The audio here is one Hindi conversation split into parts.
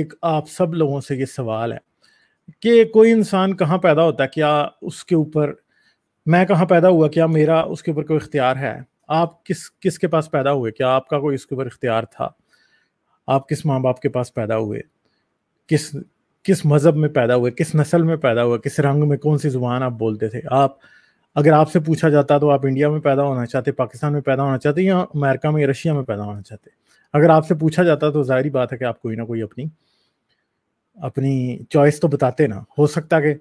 एक आप सब लोगों से ये सवाल है कि कोई इंसान कहाँ पैदा होता है क्या उसके ऊपर मैं कहाँ पैदा हुआ क्या मेरा उसके ऊपर कोई इख्तियार है आप किस किस के पास पैदा हुए क्या आपका कोई इसके ऊपर इख्तियार था आप किस माँ बाप के पास पैदा हुए किस किस मज़हब में पैदा हुए किस नस्ल में पैदा हुए किस रंग में कौन सी ज़ुबान आप बोलते थे आप अगर आपसे पूछा जाता तो आप इंडिया में पैदा होना चाहते पाकिस्तान में पैदा होना चाहते या अमेरिका में रशिया में पैदा होना चाहते अगर आपसे पूछा जाता तो जाहिर बात है कि आप कोई ना कोई अपनी अपनी चॉइस तो बताते ना हो सकता कि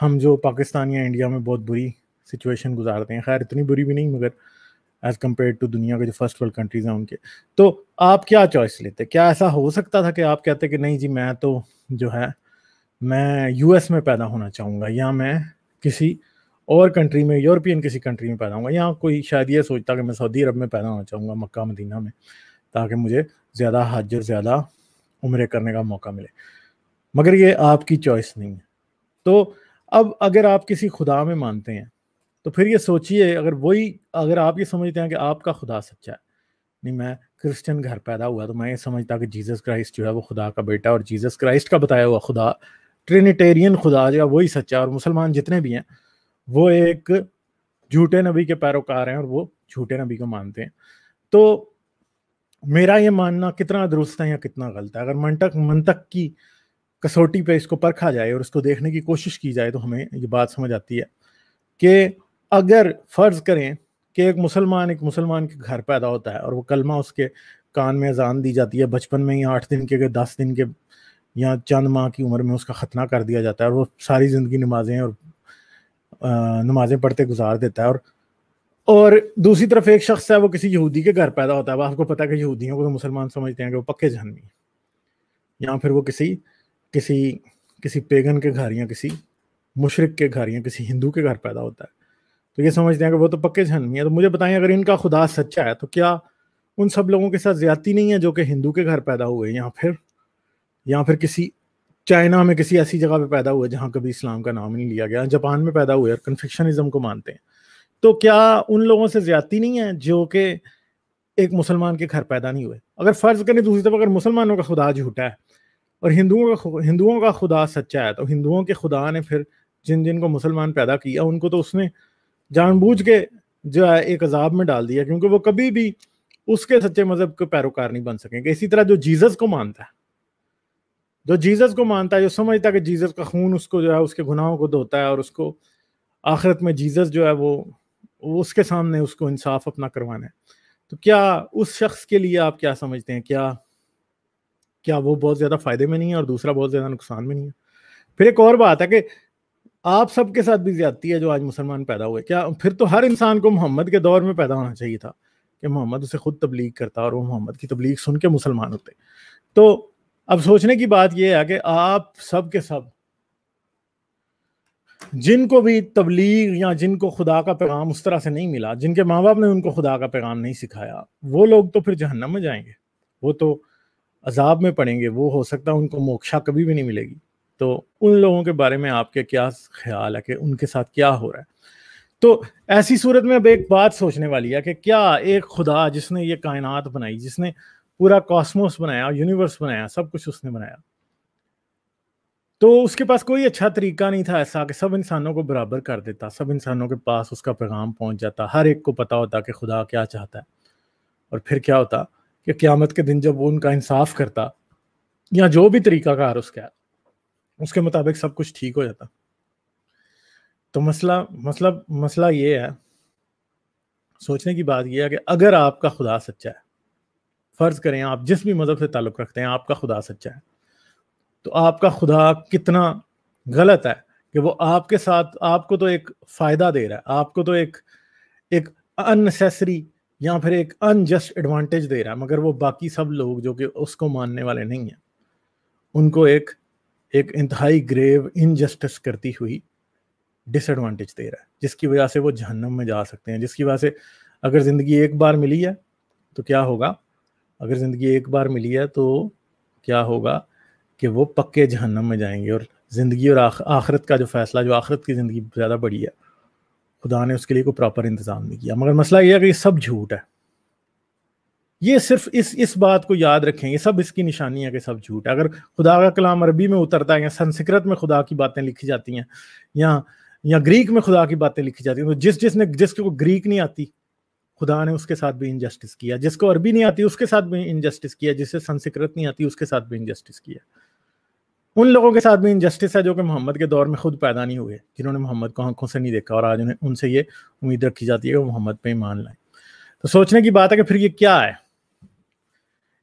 हम जो पाकिस्तान या इंडिया में बहुत बुरी सिचुएशन गुजारते हैं खैर इतनी बुरी भी नहीं मगर एज़ कम्पेयर टू दुनिया के जो फर्स्ट वर्ल्ड कंट्रीज़ हैं उनके तो आप क्या चॉइस लेते क्या ऐसा हो सकता था कि आप कहते कि नहीं जी मैं तो जो है मैं यू में पैदा होना चाहूँगा या मैं किसी और कंट्री में यूरोपियन किसी कंट्री में पैदा होगा या कोई शायद ये सोचता कि मैं सऊदी अरब में पैदा होना चाहूँगा मक्का मदीना में ताकि मुझे ज़्यादा हज और ज़्यादा उम्र करने का मौका मिले मगर ये आपकी चॉइस नहीं है तो अब अगर आप किसी खुदा में मानते हैं तो फिर ये सोचिए अगर वही अगर आप ये समझते हैं कि आपका खुदा सच्चा है नहीं मैं क्रिश्चियन घर पैदा हुआ तो मैं ये समझता कि जीसस क्राइस्ट जो है वो खुदा का बेटा और जीसस क्राइस्ट का बताया हुआ खुदा ट्रिनिटेरियन खुदा जो है वही सच्चा और मुसलमान जितने भी हैं वो एक झूठे नबी के पैरोकार हैं और वो झूठे नबी को मानते हैं तो मेरा ये मानना कितना दुरुस्त है या कितना गलत है अगर मंटक मंतक की कसौटी पे इसको परखा जाए और इसको देखने की कोशिश की जाए तो हमें ये बात समझ आती है कि अगर फ़र्ज़ करें कि एक मुसलमान एक मुसलमान के घर पैदा होता है और वो कलमा उसके कान में अजान दी जाती है बचपन में ही आठ दिन के दस दिन के या चंद माह की उम्र में उसका ख़तना कर दिया जाता है और वो सारी ज़िंदगी नमाजें और नमाज़ें पढ़ते गुजार देता है और और दूसरी तरफ एक शख्स है वो किसी यहूदी के घर पैदा होता है आपको पता है कि यहूदियों को तो मुसलमान समझते हैं कि वो पक्के जहनमी है या फिर वो किसी किसी किसी पेगन के घर या किसी मुशरक के घर या किसी हिंदू के घर पैदा होता है तो ये समझते हैं कि वो तो पक्के जहनमी है तो मुझे बताएं अगर इनका खुदा सच्चा है तो क्या उन सब लोगों के साथ ज्यादती नहीं है जो कि हिंदू के घर पैदा हुए या फिर या फिर किसी चाइना में किसी ऐसी जगह पे पैदा हुए जहाँ कभी इस्लाम का नाम ही नहीं लिया गया जापान में पैदा हुए और कन्फिक्शनिज्म को मानते हैं तो क्या उन लोगों से ज्यादा नहीं है जो कि एक मुसलमान के घर पैदा नहीं हुए अगर फर्ज करें दूसरी तरफ अगर मुसलमानों का खुदा झूठा है और हिंदुओं का हिंदुओं का खुदा सच्चा है तो हिंदुओं के खुदा ने फिर जिन जिन को मुसलमान पैदा किया उनको तो उसने जानबूझ के जो है एक अजाब में डाल दिया क्योंकि वो कभी भी उसके सच्चे मजहब के पैरोकार नहीं बन सकेंगे इसी तरह जो जीसस को मानता है जो जीसस को मानता है जो समझता है कि जीसस का खून उसको जो है उसके गुनाहों को धोता है और उसको आखिरत में जीसस जो है वो उसके सामने उसको इंसाफ अपना करवाना है तो क्या उस शख्स के लिए आप क्या समझते हैं क्या क्या वो बहुत ज़्यादा फ़ायदे में नहीं है और दूसरा बहुत ज़्यादा नुकसान में नहीं है फिर एक और बात है कि आप सबके साथ भी ज्यादती है जो आज मुसलमान पैदा हुए क्या फिर तो हर इंसान को मोहम्मद के दौर में पैदा होना चाहिए था कि मोहम्मद उसे खुद तबलीग करता और वो मोहम्मद की तबलीग सुन के मुसलमान होते तो अब सोचने की बात यह है कि आप सब के सब जिनको भी तबलीग या जिनको खुदा का पैगाम उस तरह से नहीं मिला जिनके माँ बाप ने उनको खुदा का पैगाम नहीं सिखाया वो लोग तो फिर जहन्नम में जाएंगे वो तो अजाब में पड़ेंगे वो हो सकता है उनको मोक्षा कभी भी नहीं मिलेगी तो उन लोगों के बारे में आपके क्या ख्याल है कि उनके साथ क्या हो रहा है तो ऐसी सूरत में अब एक बात सोचने वाली है कि क्या एक खुदा जिसने ये कायनात बनाई जिसने पूरा कॉस्मोस बनाया यूनिवर्स बनाया सब कुछ उसने बनाया तो उसके पास कोई अच्छा तरीका नहीं था ऐसा कि सब इंसानों को बराबर कर देता सब इंसानों के पास उसका पैगाम पहुंच जाता हर एक को पता होता कि खुदा क्या चाहता है और फिर क्या होता कि क़्यामत के दिन जब वो उनका इंसाफ करता या जो भी तरीकाकार उसका उसके मुताबिक सब कुछ ठीक हो जाता तो मसला मतलब मसला ये है सोचने की बात यह है कि अगर आपका खुदा सच्चा है फ़र्ज़ करें आप जिस भी मज़हब से ताल्लुक़ रखते हैं आपका खुदा सच्चा है तो आपका खुदा कितना गलत है कि वो आपके साथ आपको तो एक फ़ायदा दे रहा है आपको तो एक एक अननेसेसरी या फिर एक अनजस्ट एडवांटेज दे रहा है मगर वो बाकी सब लोग जो कि उसको मानने वाले नहीं हैं उनको एक एक इंतहाई ग्रेव इनजस्टिस करती हुई डिसएडवांटेज दे रहा है जिसकी वजह से वो जहन्नम में जा सकते हैं जिसकी वजह से अगर ज़िंदगी एक बार मिली है तो क्या होगा अगर ज़िंदगी एक बार मिली है तो क्या होगा कि वो पक्के जहन्नम में जाएंगे और ज़िंदगी और आख, आखरत का जो फैसला जो आखरत की ज़िंदगी ज़्यादा बड़ी है खुदा ने उसके लिए कोई प्रॉपर इंतज़ाम नहीं किया मगर मसला यह है कि ये सब झूठ है ये सिर्फ इस इस बात को याद रखें ये सब इसकी निशानी है कि सब झूठ है अगर खुदा का कलाम अरबी में उतरता है या संस्कृत में खुदा की बातें लिखी जाती हैं या या ग्रीक में खुदा की बातें लिखी जाती हैं तो जिस जिसने जिसको ग्रीक नहीं आती खुदा ने उसके साथ भी इनजस्टिस किया जिसको अरबी नहीं आती उसके साथ भी इनजस्टिस किया जिसे संस्कृत नहीं आती उसके साथ भी इनजस्टिस किया उन लोगों के साथ भी इनजस्टिस है जो कि मोहम्मद के दौर में खुद पैदा नहीं हुए जिन्होंने मोहम्मद को आंखों से नहीं देखा और आज उन्हें उनसे ये उम्मीद रखी जाती है कि वो मोहम्मद पर ईमान लाए तो सोचने की बात है कि फिर ये क्या है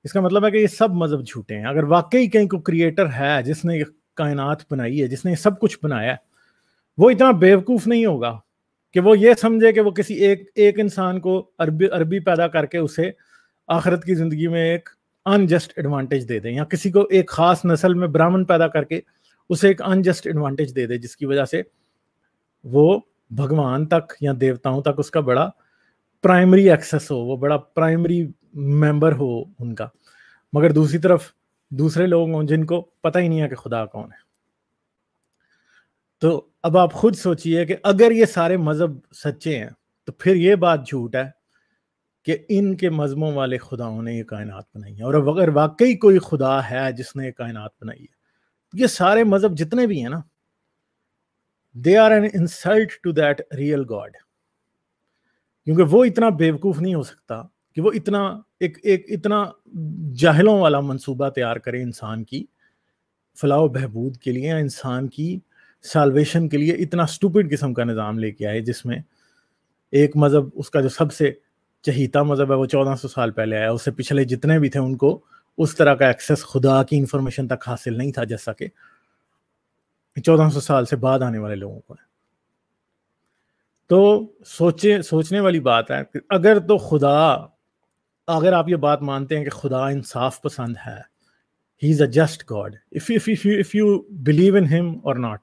इसका मतलब है कि ये सब मजहब झूठे हैं अगर वाकई कहीं को क्रिएटर है जिसने कायनात बनाई है जिसने सब कुछ बनाया है वो इतना बेवकूफ़ नहीं होगा कि वो ये समझे कि वो किसी एक एक इंसान को अरबी अरबी पैदा करके उसे आखरत की ज़िंदगी में एक अनजस्ट एडवांटेज दे दें या किसी को एक ख़ास नस्ल में ब्राह्मण पैदा करके उसे एक अनजस्ट एडवांटेज दे दे जिसकी वजह से वो भगवान तक या देवताओं तक उसका बड़ा प्राइमरी एक्सेस हो वो बड़ा प्राइमरी मेंबर हो उनका मगर दूसरी तरफ दूसरे लोग हों जिनको पता ही नहीं है कि खुदा कौन है तो अब आप खुद सोचिए कि अगर ये सारे मज़हब सच्चे हैं तो फिर ये बात झूठ है कि इनके मज़मों वाले खुदाओं ने ये कायनात बनाई है और अब अगर वाकई कोई खुदा है जिसने ये कायनात बनाई है तो ये सारे मज़हब जितने भी हैं ना they are an insult to that real god क्योंकि वो इतना बेवकूफ़ नहीं हो सकता कि वो इतना एक एक इतना जाहिलों वाला मंसूबा तैयार करे इंसान की फलाह बहबूद के लिए इंसान की सालवेशन के लिए इतना स्टूपिड किस्म का निज़ाम लेके आए जिसमें एक मज़हब उसका जो सबसे चहीता मज़हब है वो चौदह सौ साल पहले आया उससे पिछले जितने भी थे उनको उस तरह का एक्सेस खुदा की इंफॉर्मेशन तक हासिल नहीं था जैसा कि चौदह सौ साल से बाद आने वाले लोगों को है तो सोचे सोचने वाली बात है अगर तो खुदा अगर आप ये बात मानते हैं कि खुदा इंसाफ पसंद है he is a just god if if if you believe in him और नॉट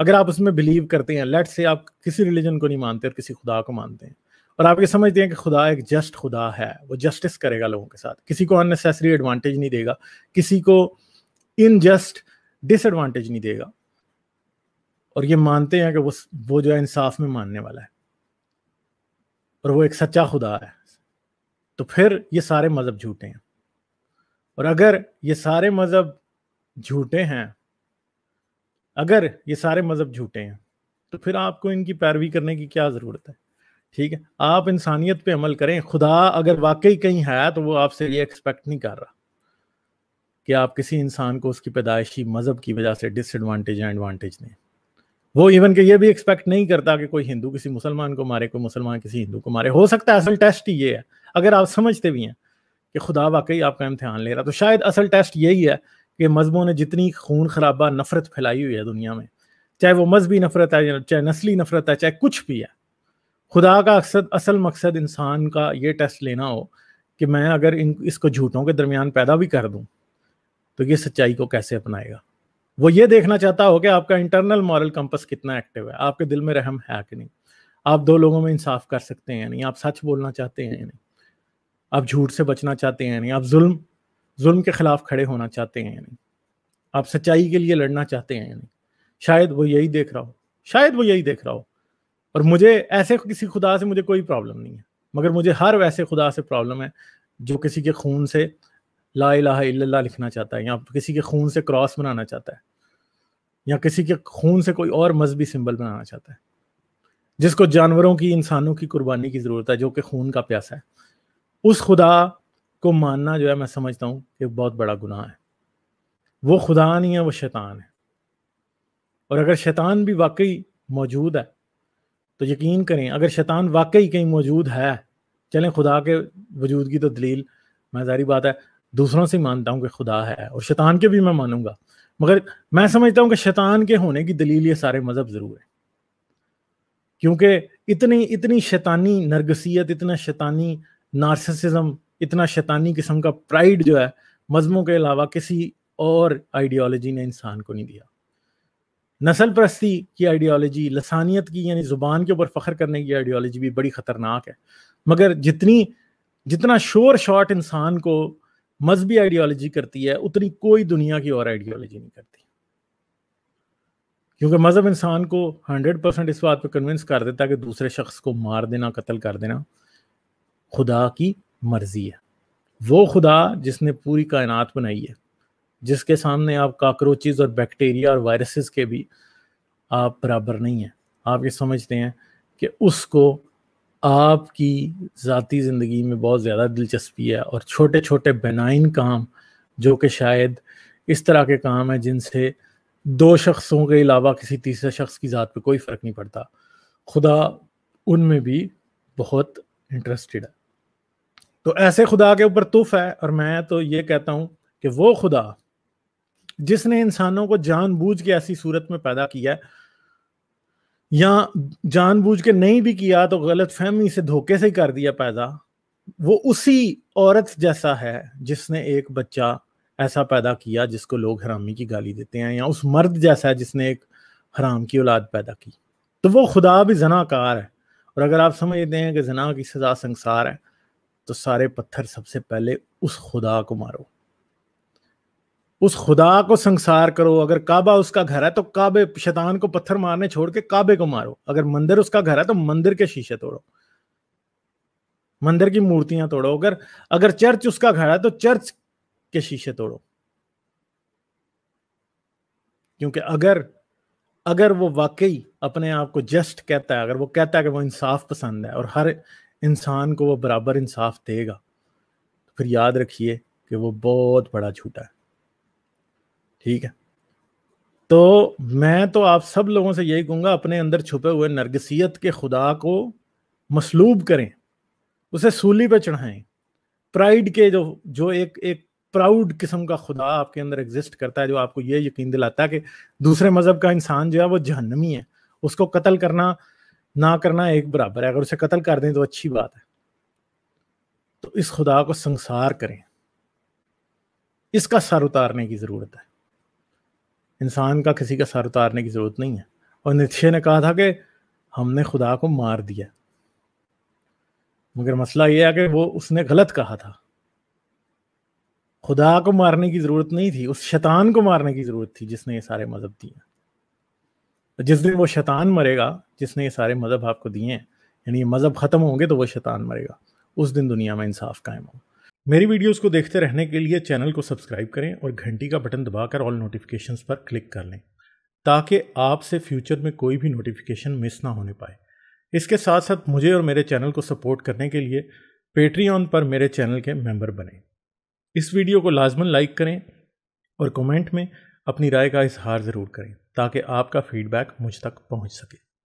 अगर आप उसमें बिलीव करते हैं लेट से आप किसी रिलीजन को नहीं मानते और किसी खुदा को मानते हैं और आप ये समझते हैं कि खुदा एक जस्ट खुदा है वो जस्टिस करेगा लोगों के साथ किसी को अननेसेसरी एडवांटेज नहीं देगा किसी को इनजस्ट डिसएडवांटेज नहीं देगा और ये मानते हैं कि वो वो जो है इंसाफ में मानने वाला है और वो एक सच्चा खुदा है तो फिर ये सारे मज़हब झूठे हैं और अगर ये सारे मज़हब झूठे हैं अगर ये सारे मज़हब झूठे हैं तो फिर आपको इनकी पैरवी करने की क्या ज़रूरत है ठीक है आप इंसानियत पे अमल करें खुदा अगर वाकई कहीं है तो वो आपसे ये एक्सपेक्ट नहीं कर रहा कि आप किसी इंसान को उसकी पैदाइशी मज़हब की वजह से डिसएडवांटेज या एडवांटेज दें वो इवन के ये भी एक्सपेक्ट नहीं करता कि कोई हिंदू किसी मुसलमान को मारे कोई मुसलमान किसी हिंदू को मारे हो सकता है असल टेस्ट ही ये है अगर आप समझते भी हैं कि खुदा वाकई आपका इम्तहान ले रहा तो शायद असल टेस्ट यही है कि मज़हबों ने जितनी खून खराबा नफ़रत फैलाई हुई है दुनिया में चाहे वो मजहबी नफ़रत है चाहे नस्ली नफ़रत है चाहे कुछ भी है खुदा का अक्सर असल मकसद इंसान का ये टेस्ट लेना हो कि मैं अगर इन इसको झूठों के दरमियान पैदा भी कर दूं तो ये सच्चाई को कैसे अपनाएगा वो ये देखना चाहता हो कि आपका इंटरनल मॉरल कंपस कितना एक्टिव है आपके दिल में रहम है कि नहीं आप दो लोगों में इंसाफ कर सकते हैं नहीं आप सच बोलना चाहते हैं नहीं आप झूठ से बचना चाहते हैं नहीं आप जुल्म जुल्म के खिलाफ खड़े होना चाहते हैं यानी आप सच्चाई के लिए लड़ना चाहते हैं यानी शायद वो यही देख रहा हो शायद वो यही देख रहा हो और मुझे ऐसे किसी खुदा से मुझे कोई प्रॉब्लम नहीं है मगर मुझे हर वैसे खुदा से प्रॉब्लम है जो किसी के खून से ला इला लिखना चाहता है या किसी के खून से क्रॉस बनाना चाहता है या किसी के खून से कोई और मजहबी सिंबल बनाना चाहता है जिसको जानवरों की इंसानों की कुर्बानी की ज़रूरत है जो कि खून का प्यासा है उस खुदा को मानना जो है मैं समझता हूँ कि बहुत बड़ा गुनाह है वो खुदा नहीं है वो शैतान है और अगर शैतान भी वाकई मौजूद है तो यकीन करें अगर शैतान वाकई कहीं मौजूद है चलें खुदा के वजूद की तो दलील मैं जारी बात है दूसरों से मानता हूँ कि खुदा है और शैतान के भी मैं मानूंगा मगर मैं समझता हूँ कि शैतान के होने की दलील ये सारे मज़हब ज़रूर है क्योंकि इतनी इतनी शैतानी नरगसियत इतना शैतानी नार्सिसिज्म इतना शैतानी किस्म का प्राइड जो है मजमों के अलावा किसी और आइडियोलॉजी ने इंसान को नहीं दिया नसल प्रस्ती की आइडियोलॉजी लसानियत की यानी ज़ुबान के ऊपर फ़ख्र करने की आइडियोलॉजी भी बड़ी ख़तरनाक है मगर जितनी जितना शोर शॉट इंसान को मजहबी आइडियोलॉजी करती है उतनी कोई दुनिया की और आइडियोलॉजी नहीं करती क्योंकि मज़हब इंसान को हंड्रेड परसेंट इस बात पर कन्विंस कर देता है कि दूसरे शख्स को मार देना कत्ल कर देना खुदा की मर्जी है वो खुदा जिसने पूरी कायनात बनाई है जिसके सामने आप काक्रोचेज और बैक्टीरिया और वायरसेस के भी आप बराबर नहीं हैं आप ये समझते हैं कि उसको आपकी ज़ाती ज़िंदगी में बहुत ज़्यादा दिलचस्पी है और छोटे छोटे बेनाइन काम जो कि शायद इस तरह के काम हैं जिनसे दो शख्सों के अलावा किसी तीसरे शख्स की ज़ात पे कोई फ़र्क नहीं पड़ता खुदा उनमें भी बहुत इंटरेस्टेड है तो ऐसे खुदा के ऊपर तुफ है और मैं तो ये कहता हूँ कि वो खुदा जिसने इंसानों को जानबूझ के ऐसी सूरत में पैदा किया है या जानबूझ के नहीं भी किया तो गलत फहमी से धोखे से ही कर दिया पैदा वो उसी औरत जैसा है जिसने एक बच्चा ऐसा पैदा किया जिसको लोग हरामी की गाली देते हैं या उस मर्द जैसा है जिसने एक हराम की औलाद पैदा की तो वो खुदा भी जनाकार है और अगर आप समझते हैं कि जना की सजा संसार है तो सारे पत्थर सबसे पहले उस खुदा को मारो उस खुदा को संसार करो अगर काबा उसका घर है तो काबे शैतान को पत्थर मारने छोड़ के काबे को मारो अगर मंदिर उसका घर है तो मंदिर के शीशे तोड़ो मंदिर की मूर्तियां तोड़ो अगर अगर चर्च उसका घर है तो चर्च के शीशे तोड़ो क्योंकि अगर अगर वो वाकई अपने आप को जस्ट कहता है अगर वो कहता है कि वो इंसाफ पसंद है और हर इंसान को वो बराबर इंसाफ देगा तो फिर याद रखिए कि वो बहुत बड़ा झूठा है ठीक है तो मैं तो आप सब लोगों से यही कहूँगा अपने अंदर छुपे हुए नरगसियत के खुदा को मसलूब करें उसे सूली पे चढ़ाएं प्राइड के जो जो एक एक प्राउड किस्म का खुदा आपके अंदर एग्जिस्ट करता है जो आपको ये यकीन दिलाता है कि दूसरे मज़हब का इंसान जो है वो जहनमी है उसको कत्ल करना ना करना एक बराबर है अगर उसे कत्ल कर दें तो अच्छी बात है तो इस खुदा को संसार करें इसका सर उतारने की ज़रूरत है इंसान का किसी का सर उतारने की ज़रूरत नहीं है और नित्शे ने कहा था कि हमने खुदा को मार दिया मगर मसला यह है कि वो उसने गलत कहा था खुदा को मारने की ज़रूरत नहीं थी उस शैतान को मारने की ज़रूरत थी जिसने ये सारे मज़हब दिए तो जिस दिन वो शैतान मरेगा जिसने ये सारे मज़हब आपको दिए हैं यानी ये मज़हब ख़त्म होंगे तो वो शैतान मरेगा उस दिन दुनिया में इंसाफ कायम हो मेरी वीडियोस को देखते रहने के लिए चैनल को सब्सक्राइब करें और घंटी का बटन दबाकर ऑल नोटिफिकेशंस पर क्लिक कर लें ताकि आपसे फ्यूचर में कोई भी नोटिफिकेशन मिस ना होने पाए इसके साथ साथ मुझे और मेरे चैनल को सपोर्ट करने के लिए पेट्रीऑन पर मेरे चैनल के मेंबर बने इस वीडियो को लाजमन लाइक करें और कमेंट में अपनी राय का इजहार ज़रूर करें ताकि आपका फीडबैक मुझ तक पहुंच सके